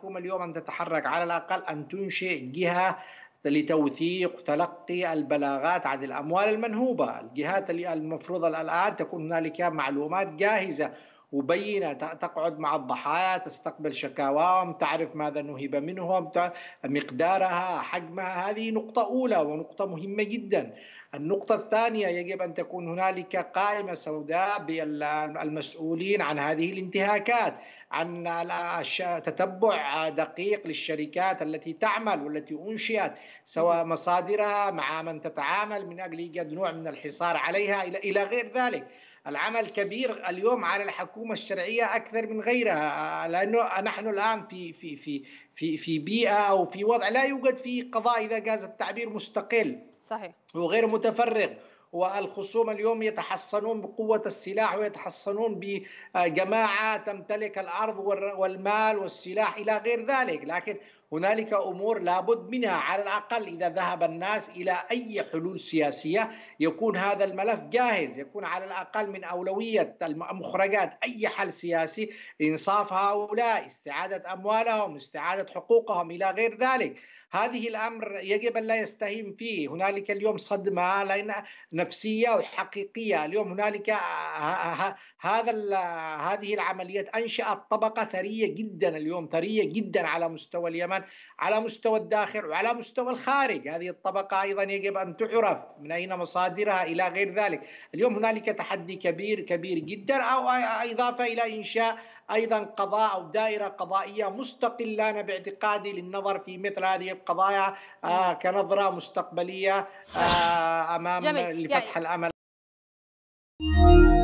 الحكومة اليوم أن تتحرك على الأقل أن تنشئ جهة لتوثيق تلقي البلاغات عن الأموال المنهوبة الجهات المفروض الآن تكون هنالك معلومات جاهزة وبينة تقعد مع الضحايا تستقبل شكاواهم تعرف ماذا نهب منهم مقدارها حجمها هذه نقطة أولى ونقطة مهمة جدا النقطة الثانية يجب أن تكون هنالك قائمة سوداء بالمسؤولين عن هذه الانتهاكات عن تتبع دقيق للشركات التي تعمل والتي انشئت سواء مصادرها مع من تتعامل من اجل ايجاد نوع من الحصار عليها الى غير ذلك. العمل كبير اليوم على الحكومه الشرعيه اكثر من غيرها لانه نحن الان في في في في بيئه او في وضع لا يوجد فيه قضاء اذا جاز التعبير مستقل صحيح وغير متفرغ والخصوم اليوم يتحصنون بقوة السلاح ويتحصنون بجماعة تمتلك الأرض والمال والسلاح إلى غير ذلك لكن هنالك امور لابد منها على الاقل اذا ذهب الناس الى اي حلول سياسيه يكون هذا الملف جاهز، يكون على الاقل من اولويه المخرجات اي حل سياسي انصاف هؤلاء، استعاده اموالهم، استعاده حقوقهم الى غير ذلك. هذه الامر يجب ان لا يستهين فيه، هنالك اليوم صدمه لان نفسيه وحقيقيه اليوم هنالك آه، آه، آه، هذا هذه العمليات انشات طبقه ثريه جدا اليوم ثريه جدا على مستوى اليمن على مستوى الداخل وعلى مستوى الخارج هذه الطبقه ايضا يجب ان تعرف من اين مصادرها الى غير ذلك اليوم هنالك تحدي كبير كبير جدا او اضافه الى انشاء أيضا قضاء أو دائرة قضائية مستقلة أنا باعتقادي للنظر في مثل هذه القضايا آه كنظرة مستقبلية آه أمام جميل. لفتح يعني... الأمل